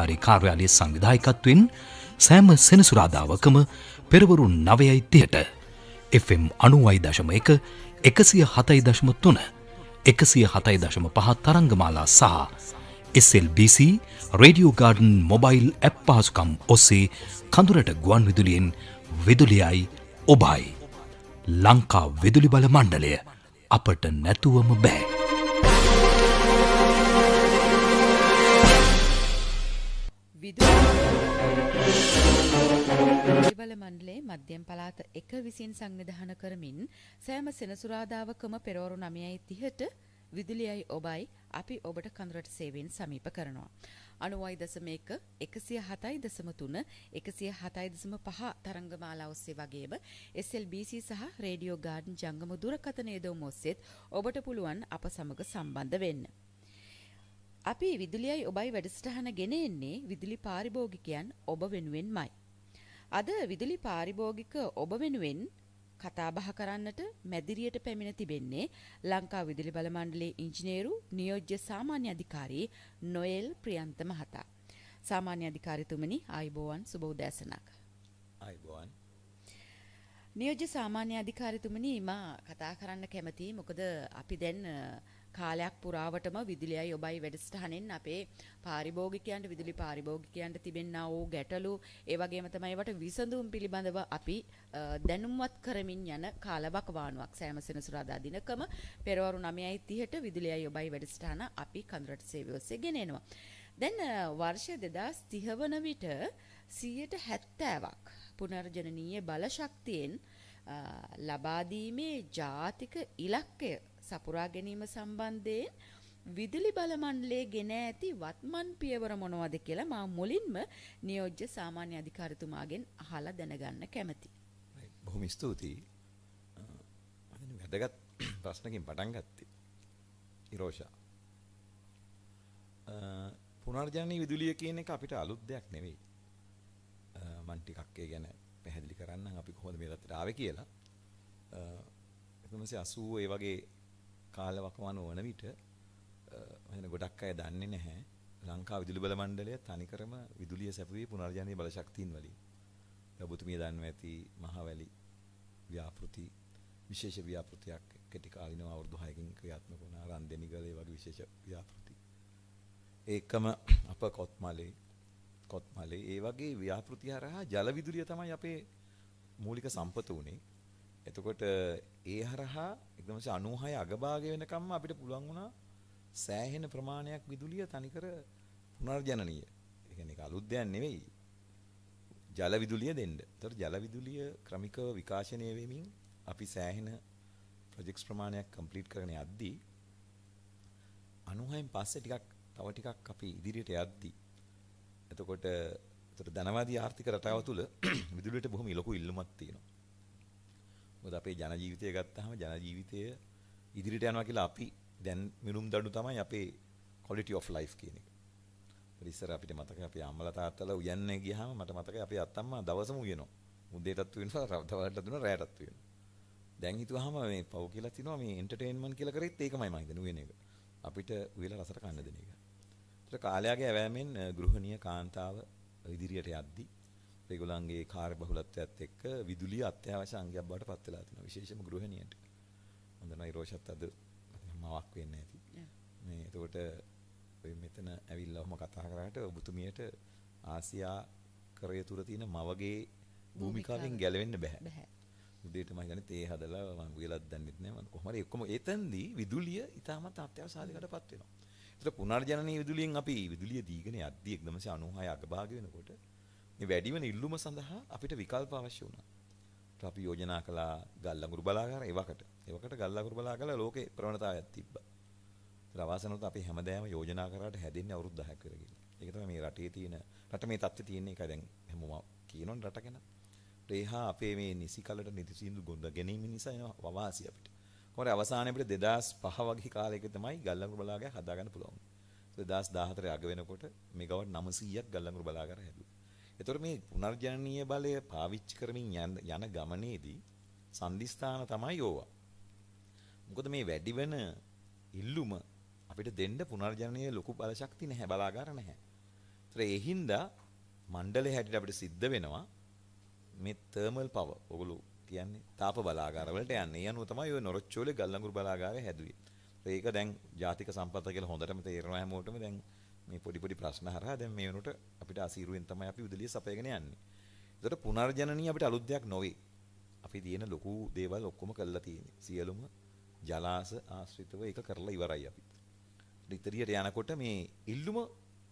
ආකාරي කාර්යාලය සංවිධායකත්වෙන් සෑම සෙනසුරාදාවකම පෙරවරු නවයයි තියට FM අනුවයි දශම එක එකසිය හතයි දශම තුන එකසිය හතයි දශම පහත් තරංගමාලා සහ SLBC radio garden mobile app පහසුකම් ඔස්සේ කඳුරට ගුවන් විදුලියෙන් විදුලියයි ඔබයි. ලංකා විදුලි බල මණ්ඩලය අපට නැතුවම බෑ. විදු දේවල මණ්ඩලයේ මධ්‍යම පළාත 1 විසින් සංවිධානය කරමින් සෑම සෙනසුරාදාවකම පෙරවරු 9:30ට විදුලියයි ඔබයි අපි ඔබට කඳරට සේවයෙන් සමීප කරනවා 90.1 107.3 107.5 තරංග මාලා ඔස්සේ වගේම SLBC සහ රේඩියෝ ගාඩන් ජංගම දුරකථනයේ දොම් ඔස්සේත් ඔබට පුළුවන් අප සමග සම්බන්ධ වෙන්න. අපි විදුලියයි ඔබයි වැඩසටහන ගෙනෙන්නේ විදුලි පාරිභෝගිකයන් ඔබ වෙනුවෙන්මයි. අද විදුලි පාරිභෝගික ඔබ වෙනුවෙන් කතාබහ කරන්නට මැදිරියට පැමිණ තිබෙන්නේ ලංකා විදුලි බල මණ්ඩලයේ ඉංජිනේරු නියෝජ්‍ය සාමාන්‍ය අධිකාරී නොයෙල් ප්‍රියන්ත මහතා. සාමාන්‍ය අධිකාරිතුමනි ආයිබෝවන් සුබ උදෑසනක්. ආයිබෝවන්. නියෝජ්‍ය සාමාන්‍ය අධිකාරිතුමනි මා කතා කරන්න කැමතියි. මොකද අපි දැන් කාලයක් පුරාවටම විදුලියයි ඔබයි වැඩසටහනෙන් අපේ පාරිභෝගිකයන්ට විදුලි පාරිභෝගිකයන්ට තිබෙන්නා වූ ගැටලු ඒ වගේම තමයි වට විසඳුම් පිළිබඳව අපි දැනුම්වත් කරමින් යන කාලවකවානුවක් සෑම සෙනසුරාදා දිනකම පෙරවරු 9:30ට විදුලියයි ඔබයි වැඩසටහන අපි කඳුරට සේවය ඔස්සේ ගෙනෙනවා. දැන් වර්ෂ 2030 වන විට 70%ක් පුනර්ජනනීය බලශක්තියෙන් ලබාදීමේ ජාතික ඉලක්කය සපුරා ගැනීම සම්බන්ධයෙන් විදුලි බල මණ්ඩලයේ ගෙන ඇති වත්මන් පියවර මොනවද කියලා මා මුලින්ම නියෝජ්‍ය සාමාන්‍ය අධිකාරිතුමාගෙන් අහලා දැනගන්න කැමතියි. බොහොම ස්තුතියි. වැදගත් ප්‍රශ්නකින් පටන් ගත්තේ. ඉරෝෂා. පුනර්ජනනීය විදුලිය කියන එක අපිට අලුත් දෙයක් නෙවෙයි. මම ටිකක් ඒ ගැන පැහැදිලි කරන්නම් අපි කොහොමද මේ රටට ආවේ කියලා. 1980 ඒ වගේ කාලවකවානුව වන විට එහෙන ගොඩක් අය දන්නේ නැහැ ලංකා විදුලි බල මණ්ඩලය තනිකරම විදුලිය සැපුවේ පුනර්ජනනීය බලශක්තියින් වලින්. ඔබතුමිය දන්නවා ඇති මහවැලි ව්‍යාපෘති විශේෂ ව්‍යාපෘතියක් කෙටි කාලිනව අවුරුදු 6කින් ක්‍රියාත්මක වුණා රන්දෙනිගලේ වගේ විශේෂ ව්‍යාපෘති. ඒකම අප කොත්මලේ කොත්මලේ ඒ වගේ ව්‍යාපෘති හරහා ජල විදුලිය තමයි අපේ මූලික සම්පත උනේ. එතකොට ඒ හරහා 1996 අගභාගය වෙනකම්ම අපිට පුළුවන් වුණා සෑහෙන ප්‍රමාණයක් විදුලිය තනිකර පුනර්ජනනීය. ඒ කියන්නේ ඒක අලුත් දෙයක් නෙවෙයි. ජල විදුලිය දෙන්න. ඒතර ජල විදුලිය ක්‍රමිකව විකාශනය වෙමින් අපි සෑහෙන ප්‍රොජෙක්ට්ස් ප්‍රමාණයක් කම්ප්ලීට් කරගෙන යද්දී 96න් පස්සේ ටිකක් තව ටිකක් අපි ඉදිරියට යද්දී එතකොට ඒතර ධනවාදී ආර්ථික රටාව තුළ විදුලියට බොහොම ලොකු ඉල්ලුමක් තියෙනවා. මොකද අපේ ජන ජීවිතය ගත්තාම ජන ජීවිතය ඉදිරියට යනවා කියලා අපි දැන් මිනුම් දඩු තමයි අපේ quality of life කියන එක. ඉස්සර අපිට මතකයි අපේ අම්මලා තාත්තලා උයන්නේ ගියාම මට මතකයි අපේ අත්තම්මා දවසම උයනවා. උදේටත් උයනවා, රවදවලටත් උයනවා, රැයටත් උයනවා. දැන් හිතුවාම මේ පව් කියලා තිනවා මේ එන්ටර්ටේන්මන්ට් කියලා කරෙත් ඒකමයි මම හිතන්නේ උයන එක. අපිට උයලා රසට කන්න දෙන එක. ඒතර කාලයාගේ ඇවෑමෙන් ගෘහණීය කාන්තාව ඉදිරියට යද්දී ඒගොල්ලන්ගේ කාර්යබහුලත්වයත් එක්ක විදුලිය අත්‍යවශ්‍ය අංගයක් බවට පත් වෙලා තිනවා විශේෂයෙන්ම ගෘහණියට. හොඳ නයි රෝෂත් අද මවක් වෙන්න ඇති. මේ එතකොට ඔය මෙතන ඇවිල්ලා ඔහම කතා කරාට ඔබතුමියට ආසියා කරය තුර තියෙන මවගේ භූමිකාවෙන් ගැලවෙන්න බෑ. උදේට මම හිතන්නේ තේ හදලා මම ගියලත් දන්නෙත් නෑ මම කොහමද ඔක්කොම එතෙන්දී විදුලිය ඉතාමත් අත්‍යවශ්‍ය සාධකයකටපත් වෙනවා. ඒතර පුනර්ජනනීය විදුලියෙන් අපි විදුලිය දීගෙන යද්දී 1996 අගභාගය වෙනකොට මේ වැඩිවෙන ඉල්ලුම සඳහා අපිට විකල්ප අවශ්‍ය වුණා. අපි යෝජනා කළා ගල්ලඟුරු බලාගාර එවකට. එවකට ගල්ලඟුරු බලාගාර ලෝකේ ප්‍රවණතාවයක් තිබ්බා. ඒතර අවසනොත් අපි හැමදාම යෝජනා කරාට හැදෙන්නේ අවුරුදු 10ක් කරගෙන. ඒක තමයි මේ රටේ තියෙන රට මේ තත්ත්වේ තියෙන එකයි දැන් හැමෝම කියනවනේ රට ගැන. ඒහා අපේ මේ නිසි කලට නිතිසින්දු ගොඩ ගැනීම නිසා එන වවාසි අපිට. කොහොමද අවසානයේ අපිට 2005 වගේ කාලයක තමයි ගල්ලඟුරු බලාගාර හදාගන්න පුළුවන්. 2014 අග වෙනකොට මෙගාවට් 900ක් ගල්ලඟුරු බලාගාර හැදුවා. එතකොට මේ පුනර්ජනනීය බලය පාවිච්චි කරමින් යන ගමනේදී සම්දිස්ථාන තමයි ඕවා. මොකද මේ වැඩි වෙන ඉල්ලුම අපිට දෙන්න පුනර්ජනනීය ලොකු බලශක්ති නැහැ බලාගාර නැහැ. ඒතර ඒ හින්දා මණ්ඩලය හැටියට අපිට සිද්ධ වෙනවා මේ තර්මල් පව. ඔගොල්ලෝ කියන්නේ තාප බලාගාර වලට යන්නේ. ඒ අනුව තමයි ඔය නොරොච්චෝලේ ගල්ලඟුරු බලාගාරය හැදුවේ. ඒක දැන් ජාතික සම්පත කියලා හොඳටම තේරෙනවා හැමෝටම දැන් මේ පොඩි පොඩි ප්‍රශ්න හරහා දැන් මේ වෙනකොට අපිට අසීරුවෙන් තමයි අපි උදලිය සපයගෙන යන්නේ. ඒකට පුනර්ජනනීය අපිට අලුත් දෙයක් නොවේ. අපි තියෙන ලොකු දේවල් ඔක්කොම කරලා තියෙන්නේ. සියලුම ජලාස ආශ්‍රිතව ඒක කරලා ඉවරයි අපි. ඉදිරියට යනකොට මේ ඉල්ලුම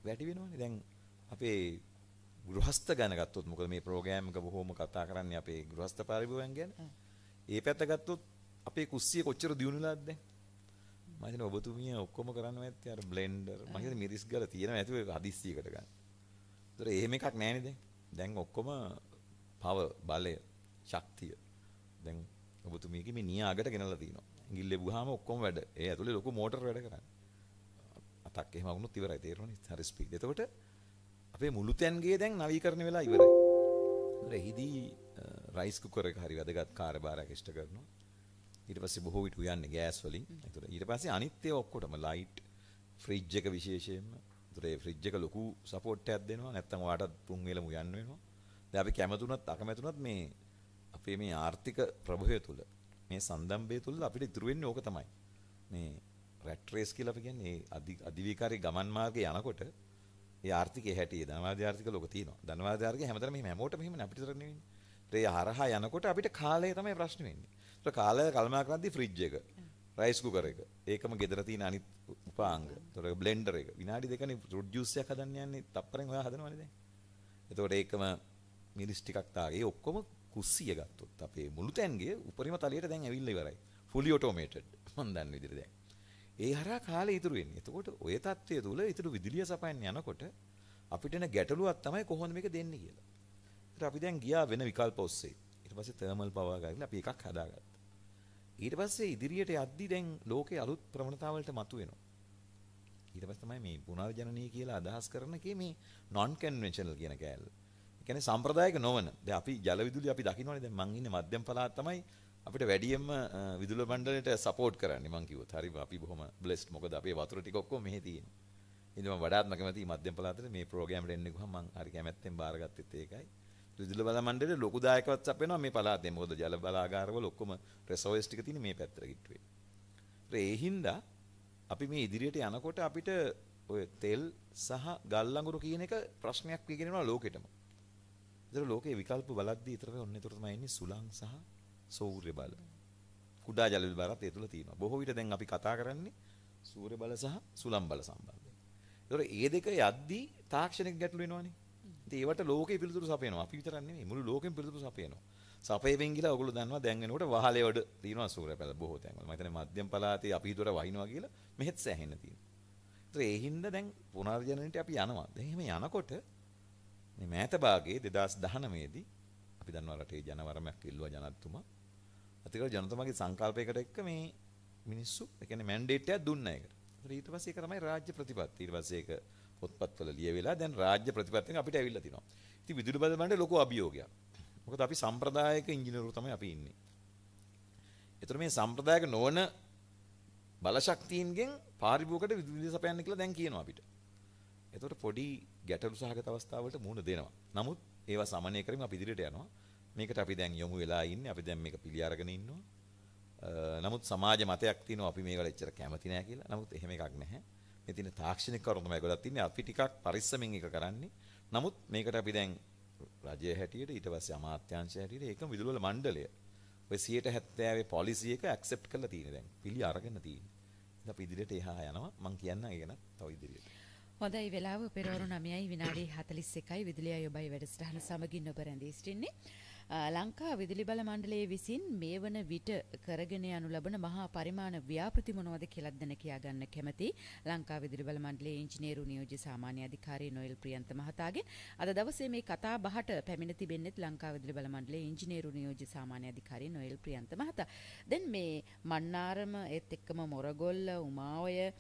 වැටි වෙනවනේ. දැන් අපේ ගෘහස්ත ගැන ගත්තොත් මොකද මේ ප්‍රෝග්‍රෑම් එක බොහොම කතා කරන්නේ අපේ ගෘහස්ත පරිභවයන් ගැන. ඒ පැත්ත ගත්තොත් අපේ කුස්සිය කොච්චර දියුණුලාද දැන්? මහිතන ඔබතුමිය ඔක්කොම කරන්න ඇත්තේ අර බ්ලෙන්ඩර් මම හිතන්නේ මිරිස් ගල තියෙනවා ඇති ඔය හදිස්සියකට ගන්න. ඒතර එහෙම එකක් නැහැ දැන්. දැන් ඔක්කොම පව බලය ශක්තිය. දැන් ඔබතුමියගේ මේ නියාගට ගෙනලා තිනවා. ගිල් ලැබුවාම ඔක්කොම වැඩ. ඒ ඇතුලේ ලොකු මෝටර වැඩ කරන්නේ. අතක් එහෙම වුණොත් ඉවරයි තේරෙන්නේ. හරි ස්පීඩ්. එතකොට අපේ මුළු තැන්ගේ දැන් නවීකරණය වෙලා ඉවරයි. ඒතර එහිදී රයිස් කුකර් එක හරි වැදගත් කාර්යභාරයක් ඉෂ්ට කරනවා. ඊට පස්සේ බොහෝ විට උයන්නේ ගෑස් වලින්. ඒතර ඊට පස්සේ අනිත් ඒවා ඔක්කොටම ලයිට් ෆ්‍රිජ් එක විශේෂයෙන්ම. ඒතර ඒ ෆ්‍රිජ් එක ලොකු සපෝට් එකක් දෙනවා. නැත්තම් ඔයාට තුන් වේලම උයන්න වෙනවා. දැන් අපි කැමතුණත් අකමැතුණත් මේ අපේ මේ ආර්ථික ප්‍රභවය තුල මේ සම්දම්බය තුල අපිට ඉතුරු වෙන්නේ ඕක තමයි. මේ රැට් රේස් කියලා අපි කියන්නේ ඒ අධිවිකාරී ගමන් මාර්ගේ යනකොට ඒ ආර්ථිකයේ හැටියේ ධනවාදී ආර්ථික ලෝක තියෙනවා. ධනවාදී ආර්ථිකය හැමතැනම මෙහෙම හැමෝටම මෙහෙම නේ අපිට විතරක් නෙවෙයි. ඒ හරහා යනකොට අපිට කාලය තමයි ප්‍රශ්න වෙන්නේ. ඒතර කාලය කල්මනාකරද්දී ෆ්‍රිජ් එක රයිස් කුකර් එක ඒකම ගෙදර තියෙන අනිත් උපාංග ඒතර බ්ලෙන්ඩර් එක විනාඩි දෙකනේ ෆෘට් ජූස් එකක් හදන්න යන්නේ තප්පරෙන් ඔයා හදනවනේ දැන් එතකොට ඒකම මිරිස් ටිකක් තාගේ ඔක්කොම කුස්සිය ගත්තොත් අපේ මුළු තැන්ගේ උපරිම තලයට දැන් ඇවිල්ලා ඉවරයි ෆුලි ඔටෝමේටඩ් මම දන්න විදිහට දැන් ඒ හරහා කාලේ ඉතුරු වෙන්නේ. එතකොට ওই தත්ත්වය තුළ ඉතුරු විදුලිය සපයන්න යනකොට අපිට එන ගැටලුවක් තමයි කොහොමද මේක දෙන්නේ කියලා. ඒත් අපි දැන් ගියා වෙන විකල්ප ඔස්සේ. ඊට පස්සේ තර්මල් පවර් ගාගෙන අපි එකක් හදාගත්තා. ඊට පස්සේ ඉදිරියට යද්දි දැන් ලෝකේ අලුත් ප්‍රවණතාවලට මතුවෙනවා. ඊට පස්සේ තමයි මේ පුනර්ජනනීය කියලා අදහස් කරන කේ මේ non conventional කියන කෑල්ල. ඒ කියන්නේ සාම්ප්‍රදායික නොවන. දැන් අපි ජල විදුලිය අපි දකින්නවානේ දැන් මං ඉන්නේ මධ්‍යම පළාත තමයි අපිට වැඩියෙන්ම විදුලි මණ්ඩලයට සපෝට් කරන්නේ මං කිව්වොත්. හරි අපි බොහොම බ්ලෙස්ඩ් මොකද අපේ වතුර ටික ඔක්කොම මෙහි තියෙනවා. ඉතින් මම වඩාත්ම කැමතියි මධ්‍යම පළාතේ මේ ප්‍රෝග්‍රෑම් එක එන්න ගිහම මං හරි කැමැත්තෙන් බාරගත්තෙත් ඒකයි. දිදුල බල මණ්ඩලයේ ලොකු දායකවත් අපේනවා මේ පළාතේ. මොකද ජල බලාගාරවල ඔක්කොම රෙසෝස් ටික තියෙන මේ පැත්තට කිට්ටුවේ. ඒ හින්දා අපි මේ ඉදිරියට යනකොට අපිට ඔය තෙල් සහ ගල් ලඟුරු කියන එක ප්‍රශ්නයක් කියගෙනවා ලෝකෙටම. ඒතර ලෝකේ විකල්ප බලද්දී ඊතරේ ඔන්න ඒතර තමයි ඉන්නේ සුළං සහ සූර්ය බල. කුඩා ජල විභාරත් ඒ තුල තියෙනවා. බොහෝ විට දැන් අපි කතා කරන්නේ සූර්ය බල සහ සුළං බල සම්බන්ධයෙන්. ඒතර මේ දෙක යද්දී තාක්ෂණික ගැටලු වෙනවනේ. ඉතින් ඒවට ලෝකේ පිළිතුරු සපයනවා. අපි විතරක් නෙමෙයි මුළු ලෝකෙම පිළිතුරු සපයනවා. සපයවෙන් කියලා ඔයගොල්ලෝ දන්නවා දැන් වෙනකොට වහලේ වඩ තියෙනවා සූර්යපැල බොහෝ තැන්වල. මම හිතන්නේ මධ්‍යම පළාතේ අපි හිතුවට වහිනවා කියලා මෙහෙත් සෑහෙන්න තියෙනවා. ඒතර ඒ හින්දා දැන් පුනර්ජනනයට අපි යනවා. දැන් එහෙම යනකොට මේ මෑත භාගයේ 2019 දී අපි දන්නවා රටේ ජනවරමක් ඉල්ලුවා ජනතුමා. අතිකර ජනතුමාගේ සංකල්පයකට එක්ක මේ මිනිස්සු ඒ කියන්නේ මැන්ඩේට් එකක් දුන්නා ඒකට. ඊට පස්සේ ඒක තමයි රාජ්‍ය ප්‍රතිපත්ති. ඊට පස්සේ ඒක පොත්පත්වල ලියවිලා දැන් රාජ්‍ය ප්‍රතිපත්තියෙන් අපිට ඇවිල්ලා තිනවා. ඉතින් විදුලි බද බණ්ඩේ ලොකු අභියෝගයක්. මොකද අපි සම්ප්‍රදායික ඉංජිනේරු තමයි අපි ඉන්නේ. ඒතර මේ සම්ප්‍රදායික නොවන බලශක්තියින්ගෙන් පාරිභෝගකට විදුලිය සපයන්න කියලා දැන් කියනවා අපිට. එතකොට පොඩි ගැටලු සහගත අවස්ථාවලට මුහුණ දෙනවා. නමුත් ඒවා සමනය කරමින් අපි ඉදිරියට යනවා. මේකට අපි දැන් යොමු වෙලා ඉන්නේ. අපි දැන් මේක පිළි අරගෙන ඉන්නවා. නමුත් සමාජ මතයක් තියෙනවා අපි මේකට එච්චර කැමති නෑ කියලා. නමුත් එහෙම එකක් නැහැ. මේ තියෙන තාක්ෂණික කරුණු තමයි ගොඩක් තින්නේ. අපි ටිකක් පරිස්සමෙන් එක කරන්නේ. නමුත් මේකට අපි දැන් රජය හැටියට ඊට පස්සේ අමාත්‍යාංශය හැටියට ඒකම විදුලවල මණ්ඩලය ඔය 70 පොලිසි එක ඇක්සෙප්ට් කරලා තියෙන දැන්. පිළි අරගෙන තියෙන. ඉතින් අපි ඉදිරියට එහා යනවා. මම කියන්නම් ඒක නත් තව ඉදිරියට. හොඳයි වෙලාව පෙරවරු 9යි විනාඩි 41යි විදුලිය යොබයි වැඩසටහන සමගින් ඔබ රැඳී සිටින්නේ. ලංකා විදුලි බල මණ්ඩලයේ විසින් මේ වන විට කරගෙන යනු ලබන මහා පරිමාණ ව්‍යාපෘති මොනවද කියලත් දැන කියා ගන්න කැමැති ලංකා විදුලි බල මණ්ඩලයේ ඉංජිනේරු නියෝජ්‍ය සාමාන්‍ය අධිකාරී නොයල් ප්‍රියන්ත මහතාගෙන් අද දවසේ මේ කතා බහට පැමිණ තිබෙන්නේත් ලංකා විදුලි බල මණ්ඩලයේ ඉංජිනේරු නියෝජ්‍ය සාමාන්‍ය අධිකාරී නොයල් ප්‍රියන්ත මහතා. දැන් මේ මන්නාරම ඒත් එක්කම මොරගොල්ල උමාවය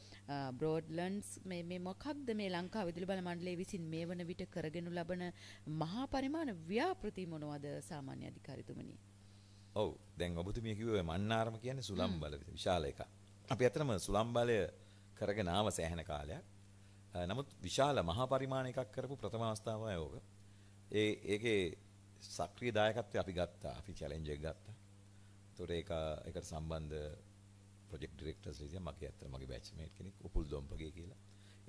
බ්‍රෝඩ්ලන්ඩ්ස් මේ මේ මොකක්ද මේ ලංකා විදුලි බල මණ්ඩලයේ විසින් මේ වන විට කරගෙනු ලබන මහා පරිමාණ ව්‍යාපෘති මොනවද සා සාමාන්‍ය අධිකාරිතුමනි. ඔව් දැන් ඔබතුමිය කිව්වේ මන්නාරම කියන්නේ සුලම් බල විශාල එකක්. අපි ඇත්තටම සුලම් බලය කරගෙන ආව සෑහෙන කාලයක්. නමුත් විශාල මහා පරිමාණ එකක් කරපු ප්‍රථම අවස්ථාවයි ඕක. ඒ ඒකේ සක්‍රීය දායකත්වය අපි ගත්තා. අපි චැලෙන්ජ් එක ගත්තා. ඒතොර ඒක ඒකට සම්බන්ධ ප්‍රොජෙක්ට් ඩිරෙක්ටර්ස් ඉතින් මගේ ඇත්තට මගේ බැච්මේට් කෙනෙක් උපුල් දොම්පගේ කියලා.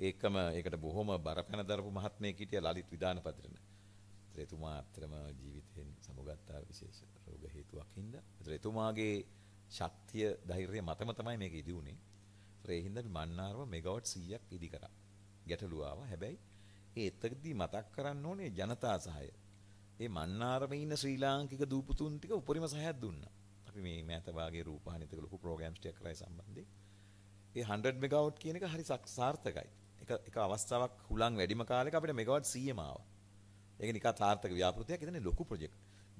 ඒකම ඒකට බොහොම බරපැන දරපු මහත්මයෙක් හිටියා ලලිත් විදානපතිරණ. එතුමා ඇත්තටම ජීවිතයෙන් සමුගත්තා විශේෂ රෝග හේතුවක් හින්දා. ඒතර එතුමාගේ ශක්තිය ධෛර්යය මතම තමයි මේක ඉදි උනේ. ඒතර ඒ හින්දා මන්නාරම මෙගාවට් 100ක් ඉදි කරා. ගැටලුව ආවා. හැබැයි ඒ එතකදී මතක් කරන්න ඕනේ ජනතා සහාය. ඒ මන්නාරමේ ඉන්න ශ්‍රී ලාංකික දූපතුන් ටික උපරිම සහයක් දුන්නා. අපි මේ මෑත භාගයේ රූපහානිත ලොකු ප්‍රෝග්‍රෑම්ස් ටිකක් කරා ඒ සම්බන්ධයෙන්. ඒ 100 මෙගාවට් කියන එක හරි සාර්ථකයි. එක එක අවස්ථාවක් හුලං වැඩිම කාලෙක අපිට මෙගාවට් 100ම ආවා. ඒක නිකා තාර්ථක ව්‍යාපෘතියක් එතන ලොකු ප්‍රොජෙක්ට්.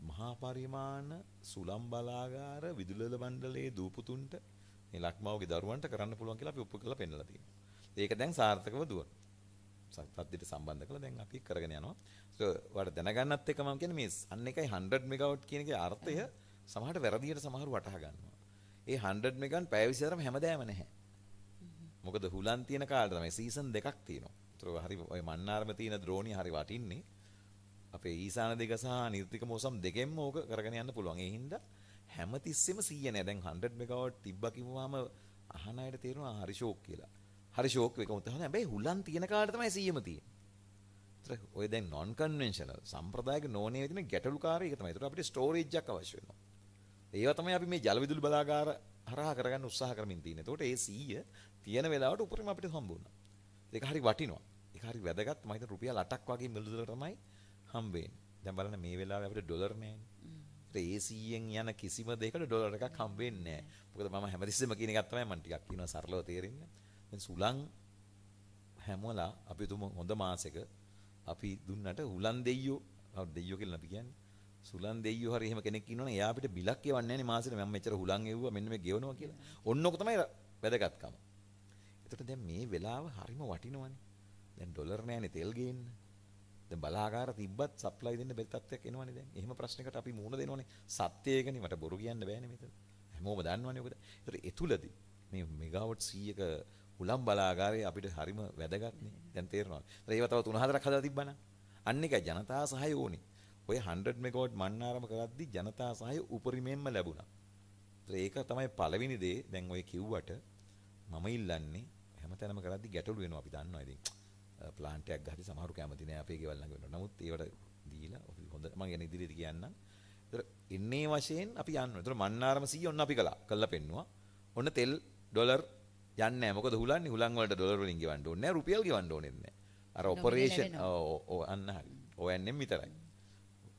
මහා පරිමාණ සුලම් බලාගාර විදුලල මණ්ඩලයේ දූපුතුන්ට මේ ලක්මාවගේ දරුවන්ට කරන්න පුළුවන් කියලා අපි ඔප්පු කරලා පෙන්නලා තියෙනවා. ඒක දැන් සාර්ථකව දුවන. සත්‍යත්වයට සම්බන්ධ කරලා දැන් අපි කරගෙන යනවා. ඒක වට දැනගන්නත් එක මම කියන්නේ මේ අන්න එකයි 100 මෙගාවට් කියන එකේ අර්ථය සමහරට වැරදියට සමහරු වටහා ගන්නවා. ඒ 100 මෙගන් පැය 24ම හැමදාම නැහැ. මොකද හුලන් තියෙන කාලේ තමයි සීසන් දෙකක් තියෙනවා. ඒතර හරි ඔය මන්නාරම තියෙන ද්‍රෝණි හරි වටින්නේ. අපේ ඊසාන දෙක සහ නිර්තික මෝසම් දෙකෙන්ම ඕක කරගෙන යන්න පුළුවන්. ඒ හින්දා හැමතිස්සෙම 100 නෑ. දැන් 100 මෙගාවට් තිබ්බා කිව්වම අහන අයට තේරෙනවා හරි ෂෝක් කියලා. හරි ෂෝක් එක උදාහරණ හැබැයි හුලන් තියෙන කාලේ තමයි 100ම තියෙන්නේ. ඔය දැන් non conventional සම්ප්‍රදායික නොනේ වෙන ගැටලුකාරී එක තමයි. ඒකට අපිට ස්ටෝරේජ් එකක් අවශ්‍ය වෙනවා. ඒවා තමයි අපි මේ ජල විදුලි බලාගාර හරහා කරගන්න උත්සාහ කරමින් තියෙන්නේ. ඒකට ඒ 100 තියෙන වෙලාවට උපරිම අපිට හම්බ වුණා. ඒක හරි වටිනවා. ඒක හරි වැදගත්. මම හිතන රුපියල් 8ක් වගේ මිලදෙල තමයි හම්බ වෙන්නේ. දැන් බලන්න මේ වෙලාවේ අපිට ඩොලර් නෑනේ. රේසියෙන් යන කිසිම දෙයකට ඩොලර් එකක් හම්බ වෙන්නේ නැහැ. මොකද මම හැමතිස්සෙම කියන එකක් තමයි මම ටිකක් කියනවා සරලව තේරෙන්න. දැන් සුලං හැමලා අපි තුමු හොඳ මාසෙක අපි දුන්නට උලන් දෙයියෝ දෙයියෝ කියලා අපි කියන්නේ. සුලන් දෙයියෝ හරි එහෙම කෙනෙක් ඉන්නවනේ එයා අපිට බිලක් කියවන්නේ නැහැ නේ මාසෙට මම මෙච්චර හුලන් එව්වා මෙන්න මේ ගෙවනවා කියලා. ඔන්නෝක තමයි වැදගත්කම. එතකොට දැන් මේ වෙලාව හරිම වටිනවනේ. දැන් ඩොලර් නැහැනේ තෙල් ගේන්න. දැන් බලාගාර තිබ්බත් සප්ලයි දෙන්න බැරි තත්ත්වයක් එනවනේ දැන්. එහෙම ප්‍රශ්නයකට අපි මුහුණ දෙනවනේ. සත්‍යයකනේ මට බොරු කියන්න බෑනේ මෙතන. හැමෝම දන්නවනේ ඔකද. ඒතර ඒ තුලදී මේ මෙගාවට් 100ක උලම් බලාගාරය අපිට හරිම වැදගත්නේ. දැන් තේරෙනවා. ඒතර ඒව තව 3-4ක් හදලා තිබ්බනම් අන්න එකයි ජනතා සහාය ඕනේ. ඔය 100 මෙගාවට් මන්නාරම කරද්දී ජනතා සහාය උපරිමයෙන්ම ලැබුණා. ඒතර ඒක තමයි පළවෙනි දේ. දැන් ඔය කිව්වට මම ඉල්ලන්නේ හැමතැනම කරද්දී ගැටලු වෙනවා අපි දන්නවා ඉතින්. ප්ලාන්ට් එකක් ගහද්දි සමහරු කැමති නෑ අපේ ගෙවල් ළඟ වෙන්න. නමුත් ඒවට දීලා හොඳ මම ගැන ඉදිරියට කියන්නම්. ඒතර එන්නේ වශයෙන් අපි යන්නවා. ඒතර මන්නාරම 100 ඔන්න අපි කළා. කළා පෙන්නවා. ඔන්න තෙල් ඩොලර් යන්නේ නැහැ. මොකද හුලන්නේ හුලන් වලට ඩොලර් වලින් ගෙවන්න ඕනේ නැහැ. රුපියල් ගෙවන්න ඕනේ නැහැ. අර ඔපරේෂන් ඔව් අන්න හරි. ONM විතරයි.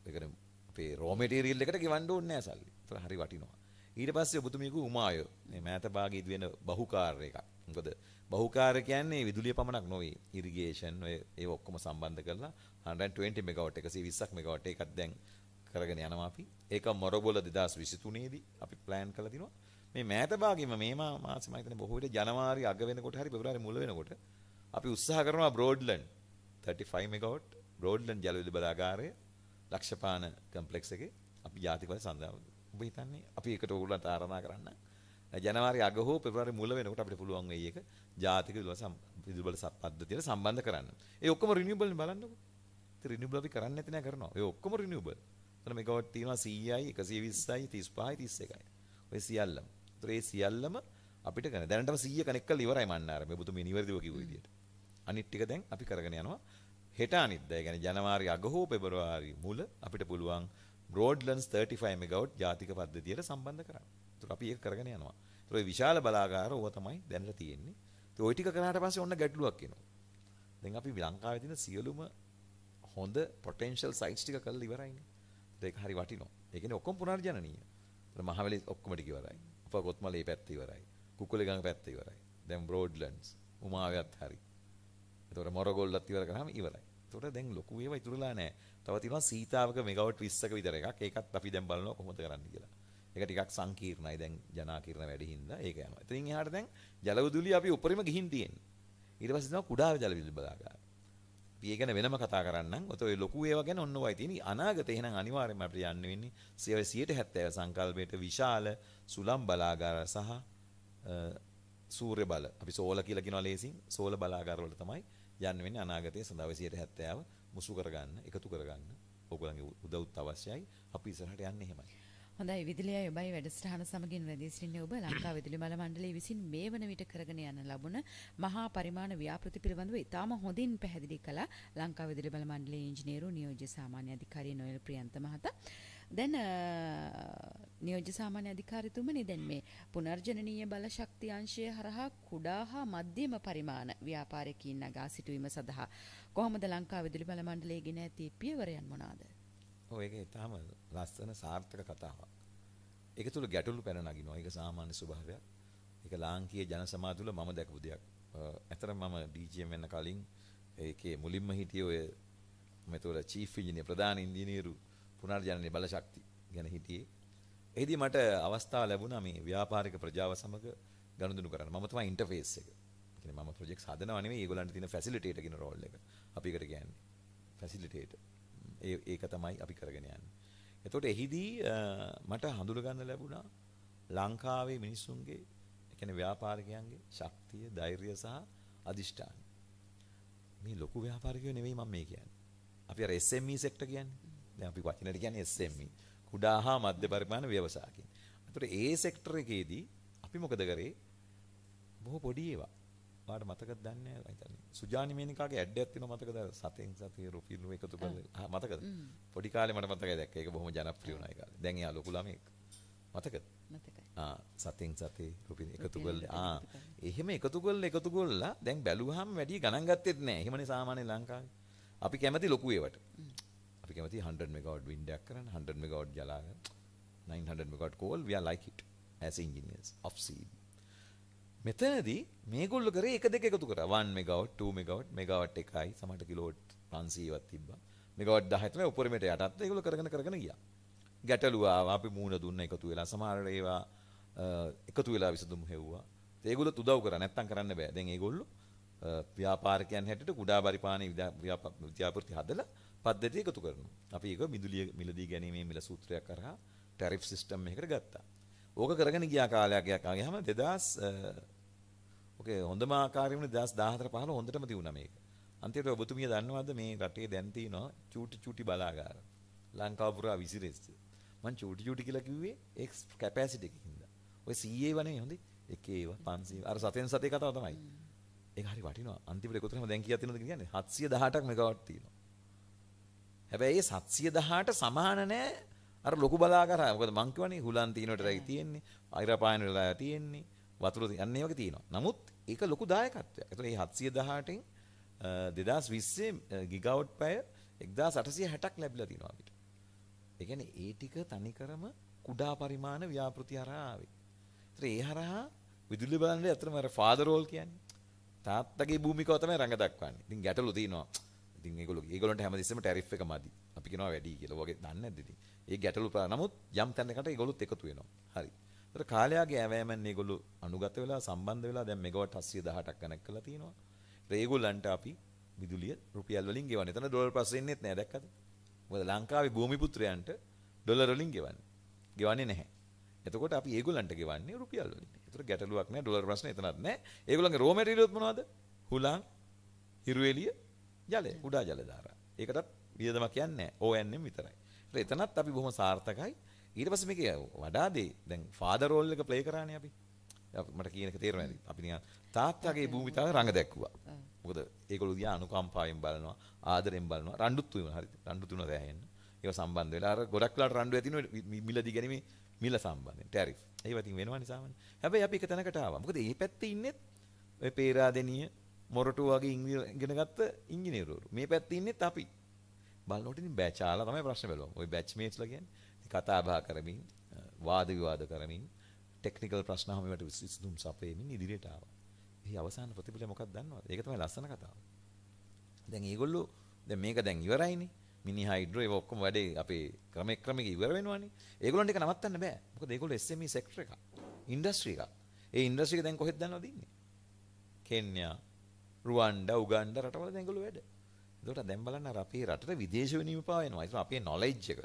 ඒකට අපේ රෝ මටීරියල් එකට ගෙවන්න ඕනේ නැහැ සල්ලි. ඒතර හරි වටිනවා. ඊට පස්සේ ඔබතුමියකු උමාය මේ මෑත භාගයේදී වෙන බහුකාර්ය එකක්. මොකද බහුකාර කියන්නේ විදුලිය පමණක් නොවේ. ඉරිගේෂන් ඔය ඒව ඔක්කොම සම්බන්ධ කරලා 120 මෙගාවට් 120ක් මෙගාවට් එකක් දැන් කරගෙන යනවා අපි. ඒක මොරබොල 2023 දී අපි plan කරලා තිනවා. මේ මෑත භාගෙම මේ මාසෙ මම හිතන්නේ බොහෝ විට ජනවාරි අග වෙනකොට හරි පෙබරවාරි මුල වෙනකොට අපි උත්සාහ කරනවා බ්‍රෝඩ්ලන්ඩ් 35 මෙගාවට් බ්‍රෝඩ්ලන්ඩ් ජල විදුලි බලාගාරය ලක්ෂපාන කම්පලෙක්ස් එකේ අපි ජාතිකවල සඳහන්. ඔබ හිතන්නේ අපි ඒකට ඕගොල්ලන්ට ආරාධනා කරන්න. ජනවාරි අග හෝ පෙබරවාරි මුල වෙනකොට අපිට පුළුවන් වෙයි ඒක ජාතික විදුබල පද්ධතියට සම්බන්ධ කරන්න. ඒ ඔක්කොම රිනියබල් බලන්නකො. ඉතින් රිනියබල් අපි කරන්නේ නැති නෑ කරනවා. ඒ ඔක්කොම රිනියබල්. එතන මෙගාවට් තියෙනවා 100යි 120යි 35යි 31යි. ඔය සියල්ලම. ඒතර ඒ සියල්ලම අපිට ගන්න. දැනටම 100 කනෙක් කරලා ඉවරයි මන්නාර. මේ බුදු මේ නිවැරදිව කිව්ව විදියට. අනිත් ටික දැන් අපි කරගෙන යනවා. හෙට අනිද්දා. ඒ කියන්නේ ජනවාරි අග හෝ පෙබරවාරි මුල අපිට පුළුවන් බ්‍රෝඩ්ලන්ස් 35 මෙගාවට් ජාතික පද්ධතියට සම්බන්ධ කරන්න. ඒතර අපි ඒක කරගෙන යනවා. ඒතර විශාල බලාගාර ඕවා තමයි දැනට තියෙන්නේ. ওই ටික කරාට පස්සේ ඔන්න ගැටලුවක් එනවා. දැන් අපි ලංකාවේ තියෙන සියලුම හොඳ පොටෙන්ෂල් සයිට්ස් ටික කරලා ඉවරයිනේ. ඒක හරි වටිනවා. ඒ කියන්නේ ඔක්කොම පුනර්ජනනීය. ඒතර මහවැලි ඔක්කොම ටික ඉවරයි. උපකොත්මලේ පැත්ත ඉවරයි. කුකුලගඟ පැත්ත ඉවරයි. දැන් බ්‍රෝඩ්ලන්ඩ්ස් උමාවියත් හරි. ඒතකොට මොරගොල්ලත් ඉවර කරාම ඉවරයි. ඒතකොට දැන් ලොකු ඒවා ඉතුරුලා නැහැ. තව තියෙනවා සීතාවක මෙගාවට් 20ක විතර එකක්. ඒකත් අපි දැන් බලනවා කොහොමද කරන්න කියලා. ඒක ටිකක් සංකීර්ණයි දැන් ජනාකීර්ණ වැඩි හින්දා ඒක යනවා. එතනින් එහාට දැන් ජලවිදුලි අපි උඩරිම ගිහින් තියෙන්නේ. ඊට පස්සේ තමයි කුඩා ජලවිදුලි බලාගාර. අපි ඒ ගැන වෙනම කතා කරන්නම්. ඔත ඔය ලොකු ඒවා ගැන ඔන්න ඔයයි තියෙන්නේ. අනාගතේ එහෙනම් අනිවාර්යයෙන්ම අපිට යන්න වෙන්නේ 170 සංකල්පයට විශාල සුලම් බලාගාර සහ සූර්ය බල. අපි සෝල කියලා කියනවා ලේසින්. සෝල බලාගාර වල තමයි යන්න වෙන්නේ අනාගතයේ සඳහා 170ව මුසු කරගන්න, එකතු කරගන්න. ඕගොල්ලන්ගේ උදව්ත් අවශ්‍යයි. අපි ඉස්සරහට යන්නේ එහෙමයි. හොඳයි විදුලිය ඔබයි වැඩසටහන සමගින් රැඳී සිටින්නේ ඔබ ලංකා විදුලි මල මණ්ඩලය විසින් මේ වන විට කරගෙන යන ලබන මහා පරිමාණ ව්‍යාපෘති පිළිබඳව ඉතාම හොඳින් පැහැදිලි කළා ලංකා විදුලි මල මණ්ඩලයේ ඉංජිනේරු නියෝජ්‍ය සාමාන්‍ය අධිකාරී නොයල් ප්‍රියන්ත මහතා. දැන් නියෝජ්‍ය සාමාන්‍ය අධිකාරිතුමනි දැන් මේ පුනර්ජනනීය බල ශක්ති අංශය හරහා කුඩා හා මධ්‍යම පරිමාණ ව්‍යාපාරිකයින් නගා සිටුවීම සඳහා කොහොමද ලංකා විදුලි මල මණ්ඩලයේ ගෙන ඇති පියවරයන් මොනවාද? ඔව් ඒක ඊටාම ලස්සන සාර්ථක කතාවක්. ඒක තුල ගැටලු පැන නගිනවා. ඒක සාමාන්‍ය ස්වභාවයක්. ඒක ලාංකීය ජන සමාජ තුල මම දැකපු දෙයක්. ඇතර මම DGM වෙන්න කලින් ඒකේ මුලින්ම හිටියේ ඔය මෙතන චීෆ් ඉංජිනේර ප්‍රධාන ඉංජිනේරු පුනර්ජනනීය බලශක්ති ගැන හිටියේ. එහිදී මට අවස්ථාව ලැබුණා මේ ව්‍යාපාරික ප්‍රජාව සමග ගනුදෙනු කරන්න. මම තමයි ඉන්ටර්ෆේස් එක. කියන්නේ මම ප්‍රොජෙක්ට්ස් හදනවා නෙමෙයි ඒගොල්ලන්ට තියෙන ෆැසිලිටේටර් කියන රෝල් එක. අපි ඒකට කියන්නේ ෆැසිලිටේටර්. ඒක තමයි අපි කරගෙන යන්නේ. එතකොට එහිදී මට හඳුනගන්න ලැබුණා ලංකාවේ මිනිස්සුන්ගේ කියන්නේ ව්‍යාපාරිකයන්ගේ ශක්තිය, ධෛර්යය සහ අදිෂ්ඨාන. මේ ලොකු ව්‍යාපාරිකයෝ නෙවෙයි මම මේ කියන්නේ. අපි අර SME සෙක්ටර් කියන්නේ. දැන් අපි වචනට කියන්නේ SME. කුඩා හා මධ්‍ය පරිමාණ ව්‍යවසාය කියන්නේ. ඒතකොට ඒ සෙක්ටර් එකේදී අපි මොකද කරේ? බොහෝ පොඩි ඒවා. ඔයාට මතකද දන්නේ නැහැ හිතන්නේ. සුජානි මේනිකාගේ ඇඩ්ඩයක් තියෙනවා මතකද? සතෙන් සතේ රුපියල් එකතු කරලා. ආ මතකද? පොඩි කාලේ මට මතකයි දැක්ක. ඒක බොහොම ජනප්‍රිය වුණා ඒ කාලේ. දැන් එයා ලොකු ළමෙක්. මතකද? මතකයි. ආ සතෙන් සතේ රුපියල් එකතු කරලා. ආ එහෙම එකතු කරලා එකතු කරලා දැන් බැලුවාම වැඩි ගණන් ගත්තෙත් නැහැ. එහෙමනේ සාමාන්‍ය ලංකාවේ. අපි කැමති ලොකු ඒවට. අපි කැමති 100 මෙගාවට් වින්ඩයක් කරන්න 100 මෙගාවට් ජලා ගන්න. 900 megawatt coal we are like it as engineers of seed මෙතනදී මේගොල්ලෝ කරේ එක දෙක එකතු කරා 1 මෙගාවට් 2 මෙගාවට් මෙගාවට් එකයි සමහරට කිලෝවට් 500වත් තිබ්බා මෙගාවට් 10 තමයි උපරිමයට යටත් ඒගොල්ලෝ කරගෙන කරගෙන ගියා ගැටලුව ආවා අපි මූණ දුන්න එකතු වෙලා සමහර ඒවා එකතු වෙලා විසඳුම් හෙව්වා ඒගොල්ලෝ උදව් කරා නැත්තම් කරන්න බෑ දැන් ඒගොල්ලෝ ව්‍යාපාරිකයන් හැටියට කුඩා පරිපාලන විද්‍යාපෘති හදලා පද්ධතිය එකතු කරනවා අපි ඒක මිදුලිය මිලදී ගැනීමේ මිල සූත්‍රයක් කරා ටැරිෆ් සිස්ටම් එකකට ගත්තා ඕක කරගෙන ගියා කාලයක් යක් ආගේ හැම 2000 ඕකේ හොඳම ආකාරයෙන්ම 2014 15 හොඳටම තිබුණා මේක. අන්තිමට ඔබතුමිය දන්නවද මේ රටේ දැන් තියෙනවා චූටි චූටි බලාගාර. ලංකාව පුරා විසිරෙච්ච. මං චූටි චූටි කියලා කිව්වේ ඒක කැපැසිටි එකකින්. ඔය CA වනේ හොඳේ. එකේ 500 අර සතෙන් සතේ කතාව තමයි. ඒක හරි වටිනවා. අන්තිමට එකතුනම දැන් කීයක් තියෙනවද කියන්නේ 718ක් මෙගාවට් තියෙනවා. හැබැයි ඒ 718 සමාන නෑ අර ලොකු බලාගාර මොකද මං කියවනේ හුලන් තිනවට රැයි තියෙන්නේ අයිරපායන වෙලා තියෙන්නේ වතුර යන්නේ වගේ තියෙනවා. නමුත් ඒක ලොකු දායකත්වයක්. ඒතකොට මේ 718න් 2020 ගිගාවොට් පැය 1860ක් ලැබිලා තියෙනවා අපිට. ඒ කියන්නේ ඒ ටික තනිකරම කුඩා පරිමාණ ව්‍යාපෘති හරහා ආවේ. ඒතර ඒ හරහා විදුලි බලන්නේ අතරම අර ෆාදර් රෝල් කියන්නේ තාත්තගේ භූමිකාව තමයි රඟ දක්වන්නේ. ඉතින් ගැටලු තියෙනවා. ඉතින් ඒගොල්ලෝ ඒගොල්ලන්ට හැමදෙස්සෙම ටැරිෆ් එක මදි. අපි කියනවා වැඩි කියලා. ඔයගේ දන්නේ නැද්ද ඉතින්? ඒ ගැටලු පාර. නමුත් යම් තැනකට ඒගොල්ලොත් එකතු වෙනවා. හරි. ඒතර කාලයාගේ ඇවෑමෙන් මේගොල්ලෝ අනුගත වෙලා සම්බන්ධ වෙලා දැන් මෙගාවට් 818ක් කනෙක්ට් කරලා තිනවා. ඒතර ඒගොල්ලන්ට අපි විදුලිය රුපියල් වලින් ගෙවන්නේ. එතන ඩොලර් පස්සේ ඉන්නෙත් නෑ දැක්කද? මොකද ලංකාවේ භූමිපුත්‍රයන්ට ඩොලර් වලින් ගෙවන්නේ. ගෙවන්නේ නැහැ. එතකොට අපි ඒගොල්ලන්ට ගෙවන්නේ රුපියල් වලින්. ඒතර ගැටලුවක් නෑ ඩොලර් ප්‍රශ්නේ එතනත් නෑ. ඒගොල්ලන්ගේ රෝ මැටීරියල්ස් මොනවද? හුලං, හිරුවෙලිය, ජලය, උඩා ජල ධාරා. ඒකටත් වියදමක් යන්නේ නෑ. ඕයන්නෙම විතරයි. එතනත් අපි බොහොම සාර්ථකයි. ඊට පස්සේ මේකේ වඩා දේ දැන් ෆාදර් රෝල් එක ප්ලේ කරානේ අපි. මට කියන එක තේරෙන්නේ නැහැ. අපි නිකන් තාත්තාගේ භූමිතාවේ රඟ දැක්කුවා. මොකද ඒගොල්ලෝ දිහා අනුකම්පාවෙන් බලනවා, ආදරෙන් බලනවා. රණ්ඩුත් වුණා හරිද? රණ්ඩුත් වුණා දැහැෙන්න. ඒවා සම්බන්ධ වෙලා අර ගොඩක් වෙලාට රණ්ඩු ඇතිනේ මිලදී ගැනීම මිල සම්බන්ධයෙන් ටැරිෆ්. ඒවා ඉතින් වෙනවනේ සාමාන්‍ය. හැබැයි අපි එක තැනකට ආවා. මොකද මේ පැත්තේ ඉන්නේ ඔය පේරාදෙනිය, මොරටුව වගේ ඉගෙන ගත්ත ඉංජිනේරවරු. මේ පැත්තේ ඉන්නේත් අපි. බලනකොට ඉතින් බෑචාලා තමයි ප්‍රශ්න බලුවා. ওই බැච්මේට්ස්ලා කියන්නේ. කතා බහ කරමින් වාද විවාද කරමින් ටෙක්නිකල් ප්‍රශ්න හැමවට විසඳුම් සපයමින් ඉදිරියට ආවා. එහි අවසාන ප්‍රතිඵලය මොකක්ද දන්නවද? ඒක තමයි ලස්සන කතාව. දැන් මේගොල්ලෝ දැන් මේක දැන් ඉවරයිනේ. මිනි හයිඩ්‍රෝ ඒව ඔක්කොම වැඩේ අපේ ක්‍රම ක්‍රමික ඉවර වෙනවනේ. ඒගොල්ලන්ට ඒක නවත්තන්න බෑ. මොකද ඒගොල්ලෝ SME සෙක්ටර් එකක්. ඉන්ඩස්ට්‍රි එකක්. ඒ ඉන්ඩස්ට්‍රි එක දැන් කොහෙද දන්නවද ඉන්නේ? කෙන්යා, රුවන්ඩා, උගන්ඩා රටවල දැන් ඒගොල්ලෝ වැඩ. එතකොට දැන් බලන්න අර අපේ රටට විදේශ විනිමය පාව වෙනවා. ඒක අපේ නොලෙජ් එක.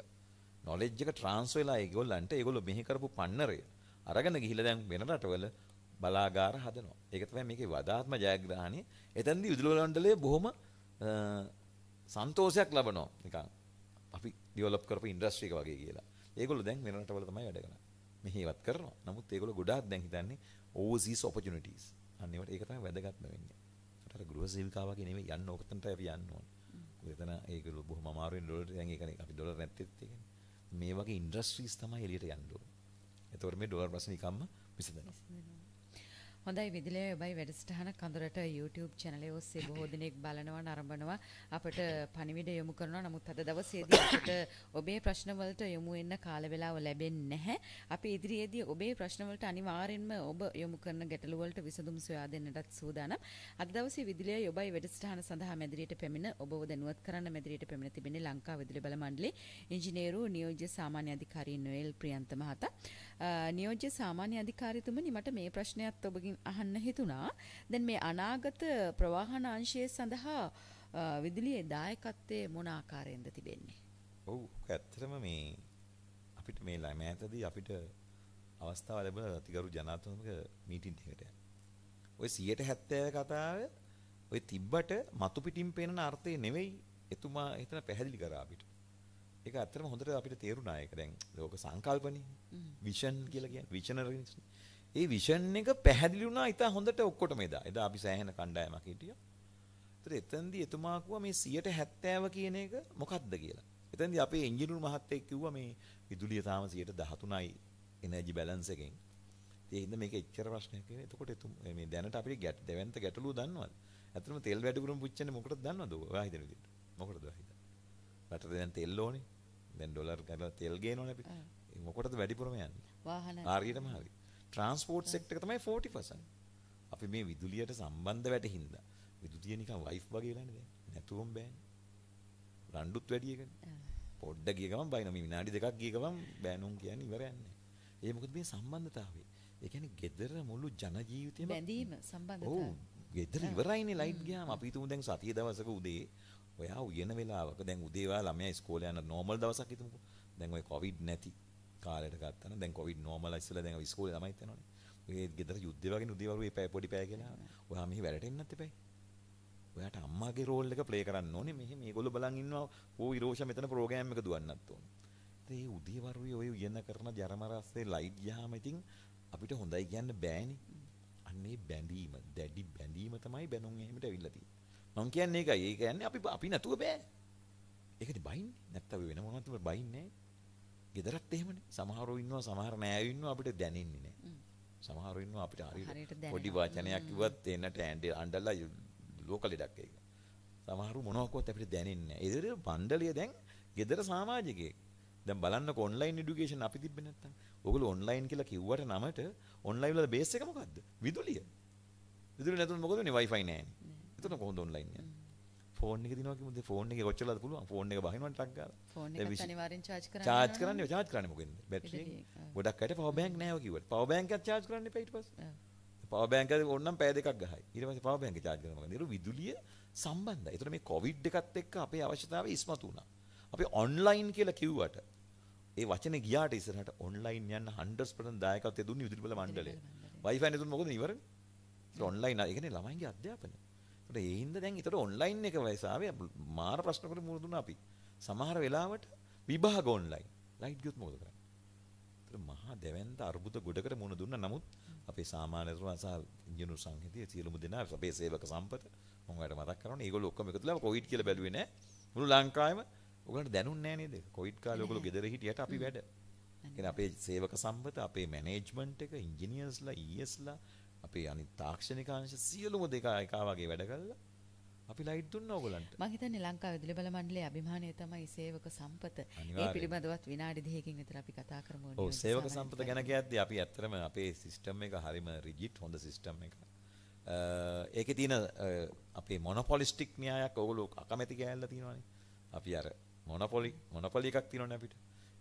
නොලෙජ් එක ට්‍රාන්ස්ෆර් වෙලා ඒගොල්ලන්ට ඒගොල්ලෝ මෙහි කරපු පන්නරය අරගෙන ගිහිල්ලා දැන් වෙන රටවල බලාගාර හදනවා. ඒක තමයි මේකේ වදාත්ම ජයග්‍රහණය. එතෙන්දී විදුලි මණ්ඩලය බොහොම සන්තෝෂයක් ලබනවා. නිකන් අපි ඩෙවලොප් කරපු ඉන්ඩස්ට්‍රි එක වගේ කියලා. ඒගොල්ලෝ දැන් වෙන රටවල තමයි වැඩ කරන්නේ. මෙහෙවත් කරනවා. නමුත් ඒගොල්ලෝ ගොඩාක් දැන් හිතන්නේ overseas opportunities. අන්න ඒවට ඒක තමයි වැදගත්ම වෙන්නේ. අර ගෘහ සේවිකාවගේ නෙමෙයි යන්න ඕකටන්ට අපි යන්න ඕන. එතන ඒක බොහොම අමාරුවෙන් ඩොලර් දැන් ඒකනේ අපි ඩොලර් නැත්තේත් ඒකනේ. මේ වගේ ඉන්ඩස්ට්‍රීස් තමයි එළියට යන්න ඕන. එතකොට මේ ඩොලර් ප්‍රශ්න නිකම්ම විසඳනවා. හොඳයි විදුලිය ඔබයි වැඩසටහන කඳුරට YouTube channel ඔස්සේ බොහෝ දිනෙක බලනවා නරඹනවා අපට පණිවිඩ යොමු කරනවා නමුත් අද දවසේදී අපට ඔබේ ප්‍රශ්න වලට යොමු වෙන්න කාල වේලාව ලැබෙන්නේ නැහැ අපි ඉදිරියේදී ඔබේ ප්‍රශ්න වලට අනිවාර්යෙන්ම ඔබ යොමු කරන ගැටලු වලට විසඳුම් සොයා දෙන්නටත් සූදානම් අද දවසේ විදුලිය ඔබයි වැඩසටහන සඳහා මැදිරියට පැමිණ ඔබව දැනුවත් කරන්න මැදිරියට පැමිණ තිබෙන්නේ ලංකා විදුලි බල මණ්ඩලයේ ඉංජිනේරු නියෝජ්‍ය සාමාන්‍ය අධිකාරී නොයෙල් ප්‍රියන්ත මහතා නියෝජ්‍ය සාමාන්‍ය අධිකාරීතුමනි මට මේ ප්‍රශ්නයත් ඔබගෙන් අහන්න හිතුණා. දැන් මේ අනාගත ප්‍රවාහන අංශය සඳහා විදුලියේ දායකත්වයේ මොන ආකාරයෙන්ද තිබෙන්නේ? ඔව් ඇත්තටම මේ අපිට මේ ළමෑතදී අපිට අවස්ථාව ලැබුණා අතිගරු ජනාධිපතිතුමක මීටින් එකකට යන්න. ඔය 170 කතාව ඔය තිබ්බට මතු පිටින් පේනන අර්ථය නෙවෙයි එතුමා හිතන පැහැදිලි කරා අපිට. ඒක ඇත්තටම හොඳට අපිට තේරුණා ඒක. දැන් ලෝක සංකල්පනේ. විෂන් කියලා කියන්නේ විෂනරිස්. ඒ විෂන් එක පැහැදිලි වුණා ඉතින් හොඳට ඔක්කොටම එදා. එදා අපි සෑහෙන කණ්ඩායමක් හිටියා. ඒතර එතෙන්දී එතුමා කිව්වා මේ 170 කියන එක මොකක්ද කියලා. එතෙන්දී අපේ ඉංජිනේරු මහත්තයෙක් කිව්වා මේ විදුලිය තාම 113යි එනර්ජි බැලන්ස් එකෙන්. ඒ හින්දා මේක එච්චර ප්‍රශ්නයක් නෙවෙයි. එතකොට එතුම මේ දැනට අපිට ගැට දෙවන්ත ගැටලුව දන්නවද? ඇත්තටම තෙල් වැඩිපුරම පුච්චන්නේ මොකටද දන්නවද? ඔයා හිතන විදිහට. මොකටද ඔයා හිතන්නේ? රටට දැන් තෙල් ඕනේ. දැන් ඩොලර් කරලා තෙල් ගේනවනේ අපි. මොකටද වැඩිපුරම යන්නේ? වාහන. කාර්යයටම හරියි. ට්‍රාන්ස්පෝර්ට් සෙක්ටර් එක තමයි 40%. අපි මේ විදුලියට සම්බන්ධ වැටෙහිඳ විදුලිය නිකන් වයිෆ් වගේ වෙලානේ දැන්. නැතුවම බෑනේ. රණ්ඩුත් වැඩි එකනේ. පොඩ්ඩ ගිය ගමන් බයින මේ විනාඩි දෙකක් ගිය ගමන් බෑනුම් කියන්නේ ඉවරයක් නෑ. ඒ මොකද මේ සම්බන්ධතාවය. ඒ කියන්නේ gedara මුළු ජන ජීවිතේම බැඳීම සම්බන්ධතාවය. ඔව් gedara ඉවරයිනේ ලයිට් ගියාම අපි හිතමු දැන් සතිය දවසක උදේ ඔයා උයන වෙලාවක දැන් උදේවා ළමයා ඉස්කෝලේ යන නෝමල් දවසක් හිතමුකෝ. දැන් ඔය කොවිඩ් නැති කාලයට ගත්තන දැන් කොවිඩ් නෝමල් ඉස්සලා දැන් ඉස්කෝලේ ළමයි තනවනේ. ඔය ගෙදර යුද්ධය වගේ උදේවරු මේ පැය පොඩි පැය කියලා. ඔයා මෙහි වැරටෙන්නත් එපයි. ඔයාට අම්මාගේ රෝල් එක ප්ලේ කරන්න ඕනේ. මෙහි මේගොල්ලෝ බලන් ඉන්නවා. ඕ ඉරෝෂ මෙතන ප්‍රෝග්‍රෑම් එක දුවන්නත් ඕනේ. ඒ උදේවරුේ ඔය උයන කරන ජරමරස්සේ ලයිට් ගියාම ඉතින් අපිට හොඳයි කියන්න බෑනේ. අන්නේ බැඳීම, දැඩි බැඳීම තමයි බැනුම් එහෙමට ඇවිල්ලා තියෙන්නේ. මම කියන්නේ ඒකයි. ඒ කියන්නේ අපි අපි නැතුව බෑ. ඒකනේ බයින්නේ. නැත්තම් වෙන මොනවද බයින්නේ. ගෙදරත් එහෙමනේ. සමහරව ඉන්නවා සමහර නෑයෝ ඉන්නවා අපිට දැනෙන්නේ නෑ. සමහරව ඉන්නවා අපිට හරියට පොඩි වචනයක් කිව්වත් එන්නට අඬලා ලෝක ලෙඩක් ඒක. සමහරු මොනවාක්වත් අපිට දැනෙන්නේ නෑ. ඒදර මණ්ඩලය දැන් ගෙදර සමාජිකයෙක්. දැන් බලන්නකො ඔන්ලයින් এডুকেෂන් අපි තිබ්බේ නැත්තම්. ඔයගොල්ලෝ ඔන්ලයින් කියලා කිව්වට නමට ඔන්ලයින් වල බේස් එක මොකද්ද? විදුලිය. විදුලිය නැතුව මොකද වෙන්නේ? Wi-Fi නෑනේ. එතකොට කොහොමද ඔන්ලයින් යන්නේ? ෆෝන් එක දිනවා කිමුද ෆෝන් එකේ කොච්චරද පුළුවන් ෆෝන් එක බහිනවන ටක් ගාලා ෆෝන් එක අනිවාර්යෙන් චාර්ජ් කරන්න චාර්ජ් කරන්න චාර්ජ් කරන්නේ මොකෙන්ද බැටරියෙන් ගොඩක් අයට පවර් බැංක් නැහැ ඔය කිව්වට පවර් බැංක් එකක් චාර්ජ් කරන්න එපා ඊට පස්සේ පවර් බැංක් එක ඕනනම් පැය දෙකක් ගහයි ඊට පස්සේ පවර් බැංක් එක චාර්ජ් කරනවා මොකද ඒක විදුලිය සම්බන්ධයි ඒතර මේ කොවිඩ් එකත් එක්ක අපේ අවශ්‍යතාවය ඉස්මතු වුණා අපි ඔන්ලයින් කියලා කිව්වට ඒ වචනේ ගියාට ඉස්සරහට ඔන්ලයින් යන්න 100% දායකත්වය දුන්නේ විදුලි බල මණ්ඩලය වයිෆයි නෙදුන් මොකද ඉවරනේ ඔන්ලයින් ඒකනේ ළමයින්ගේ අධ්‍යාපනය ඒකට ඒ හින්දා දැන් ඊතර ඔන්ලයින් එක වයසාවේ මාර ප්‍රශ්න කර මුහුණ දුන්නා අපි. සමහර වෙලාවට විභාග ඔන්ලයින්. ලයිට් ගියොත් මොකද කරන්නේ? ඒතර මහා දෙවන්ත අර්බුද ගොඩකට මුහුණ දුන්නා. නමුත් අපේ සාමාන්‍ය සහ ඉංජිනේරු සංහිතිය සියලුම දෙනා අපේ සේවක සම්පත මම ඔයාලට මතක් කරනවා. ඒගොල්ලෝ ඔක්කොම එකතුලා කොවිඩ් කියලා බැලුවේ නෑ. මුළු ලංකාවේම ඔයගලන්ට දැනුන්නේ නෑ නේද? කොවිඩ් කාලේ ඔයගොල්ලෝ ගෙදර හිටියට අපි වැඩ. එන අපේ සේවක සම්පත අපේ මැනේජ්මන්ට් එක ඉංජිනේර්ස්ලා ඊඑස්ලා e අපේ අනිත් තාක්ෂණික අංශ සියලුම දෙක එකා වගේ වැඩ කළා. අපි ලයිට් දුන්නා ඕගලන්ට. මම හිතන්නේ ලංකාවේ විදුලි බල මණ්ඩලයේ අභිමානය තමයි සේවක සම්පත. ඒ පිළිබඳවත් විනාඩි 2කින් විතර අපි කතා කරමු. ඔව් සේවක සම්පත ගැන කියද්දී අපි ඇත්තටම අපේ සිස්ටම් එක හරිම රිජිඩ් හොඳ සිස්ටම් එකක්. ඒකේ තියෙන අපේ මොනොපොලිස්ටික් න්‍යායක් ඕගොල්ලෝ අකමැති කෑල්ල තියෙනවානේ. අපි අර මොනොපොලි මොනොපොලි එකක් තියෙනවනේ අපිට.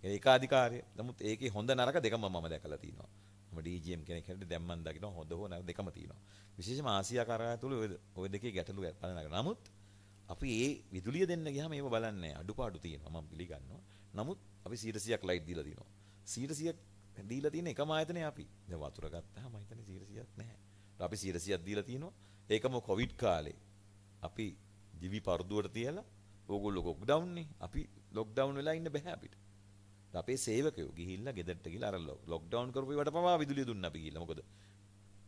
ඒක ඒකාධිකාරය. නමුත් ඒකේ හොඳ නරක දෙකම මම දැකලා තියෙනවා. ඩීජීඑම් කෙනෙක් හැටියට දැන් මම දකිනවා හොඳ හෝ නරක දෙකම තියෙනවා. විශේෂයෙන්ම ආසියා කරා තුළ ඔය ඔය දෙකේ ගැටලු පැනනවා. නමුත් අපි ඒ විදුලිය දෙන්න ගියාම ඒව බලන්නේ අඩුපාඩු තියෙනවා මම පිළිගන්නවා. නමුත් අපි 100ක් ලයිට් දීලා දිනවා. 100ක් දීලා තියෙන එකම ආයතනය අපි. දැන් වතුර ගත්තාම හිතන්නේ 100ක් නැහැ. අපි 100ක් දීලා තිනවා. ඒකම කොවිඩ් කාලේ අපි දිවි පරදුවට තියලා ඕගොල්ලෝ ලොක්ඩවුන් නේ. අපි ලොක්ඩවුන් වෙලා ඉන්න බෑ අපිට. අපේ සේවකයෝ ගිහිල්ලා ගෙදරට ගිහිල්ලා අර ලොක්ඩවුන් කරපු වට පවා විදුලිය දුන්න අපි ගිහිල්ලා. මොකද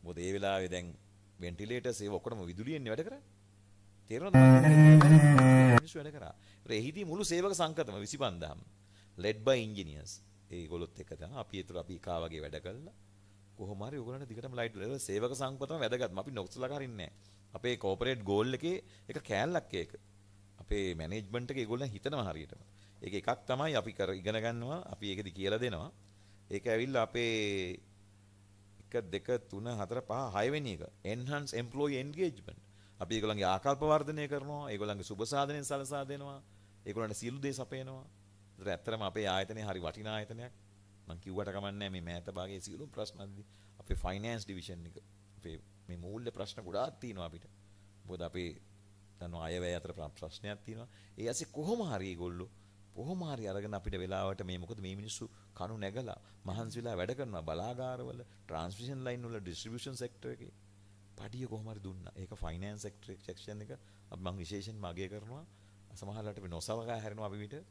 මොකද ඒ වෙලාවේ දැන් වෙන්ටිලේටර්ස් ඒව ඔක්කොම විදුලියෙන්නේ වැඩ කරන්නේ. තේරෙනවද? මිනිස්සු වැඩ කරා. ඒ එහිදී මුළු සේවක සංකතම 25000ම led by engineers. ඒගොල්ලොත් එක්ක තමයි අපි ඒතර අපි කා වගේ වැඩ කළා. කොහොම හරි ඔයගොල්ලන්ට දිගටම ලයිට් වල සේවක සංකතම වැදගත්ම. අපි නොක්ස්ලා කරින්නේ නැහැ. අපේ කෝපරේට් ගෝල් එකේ එක කෑල්ලක් ඒක. අපේ මැනේජ්මන්ට් එකේ ඒගොල්ලන් හිතනවා හරියටම. ඒක එකක් තමයි අපි කර ඉගෙන ගන්නවා අපි ඒකෙදි කියලා දෙනවා ඒක ඇවිල්ලා අපේ 1 2 3 4 5 6 වෙනි එක enhance employee engagement අපි ඒගොල්ලන්ගේ ආකල්ප වර්ධනය කරනවා ඒගොල්ලන්ගේ සුබ සාධනෙන් සලසා දෙනවා ඒගොල්ලන්ට සියලු දේ සපයනවා ඒතර ඇත්තටම අපේ ආයතනය හරි වටිනා ආයතනයක් මම කිව්වට කමන්නේ මේ මෑත භාගයේ සියලු ප්‍රශ්න අපේ ෆයිනෑන්ස් ඩිවිෂන් එක අපේ මේ මූල්‍ය ප්‍රශ්න ගොඩාක් තියෙනවා අපිට මොකද අපේ දන්නවා අයවැය අතර ප්‍රශ්නයක් තියෙනවා ඒ ඇසේ කොහොම හරි ඒගොල්ලෝ කොහොමාරි අරගෙන අපිට වෙලාවට මේ මොකද මේ මිනිස්සු කණු නැගලා මහන්සි වෙලා වැඩ කරනවා බලාගාරවල ට්‍රාන්ස්මිෂන් ලයින් වල ඩිස්ට්‍රිබියුෂන් සෙක්ටර් එකේ පඩිය කොහොමාරි දුන්නා. ඒක ෆයිනෑන්ස් සෙක්ෂන් එක මම විශේෂයෙන් මගේ කරනවා. සමහරවිට අපි නොසලකා හැරෙනවා අපි විතර.